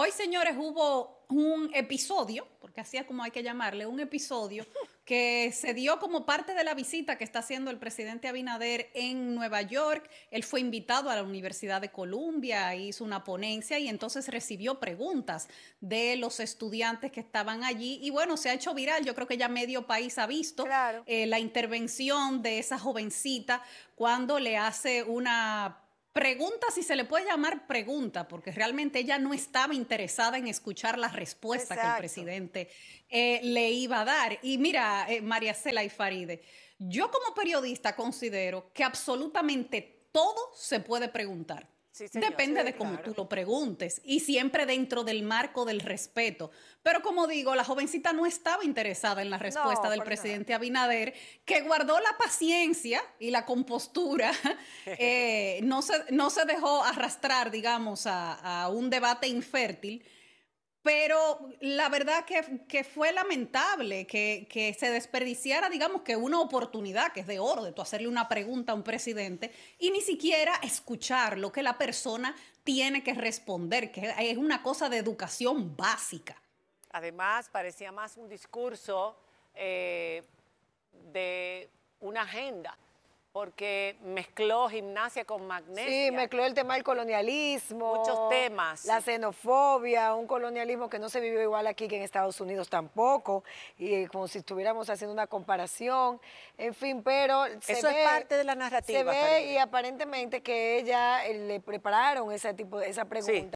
Hoy, señores, hubo un episodio, porque así es como hay que llamarle, un episodio que se dio como parte de la visita que está haciendo el presidente Abinader en Nueva York. Él fue invitado a la Universidad de Columbia, hizo una ponencia y entonces recibió preguntas de los estudiantes que estaban allí. Y bueno, se ha hecho viral, yo creo que ya medio país ha visto eh, la intervención de esa jovencita cuando le hace una pregunta si se le puede llamar pregunta, porque realmente ella no estaba interesada en escuchar la respuesta que el presidente eh, le iba a dar. Y mira, eh, María Cela y Faride, yo como periodista considero que absolutamente todo se puede preguntar. Depende de cómo tú lo preguntes y siempre dentro del marco del respeto. Pero como digo, la jovencita no estaba interesada en la respuesta del presidente Abinader, que guardó la paciencia y la compostura, eh, no, se, no se dejó arrastrar, digamos, a un debate infértil pero la verdad que, fue lamentable que, se desperdiciara, digamos, que una oportunidad que es de oro, de tú hacerle una pregunta a un presidente y ni siquiera escuchar lo que la persona tiene que responder, que es una cosa de educación básica. Además, parecía más un discurso eh, de una agenda porque mezcló gimnasia con magnesia. Sí, mezcló el tema del colonialismo. Muchos temas. La xenofobia, un colonialismo que no se vivió igual aquí que en Estados Unidos tampoco, y eh, como si estuviéramos haciendo una comparación, en fin, pero... Se Eso es parte de la narrativa. Se ve y aparentemente que ella eh, le prepararon ese tipo, esa pregunta.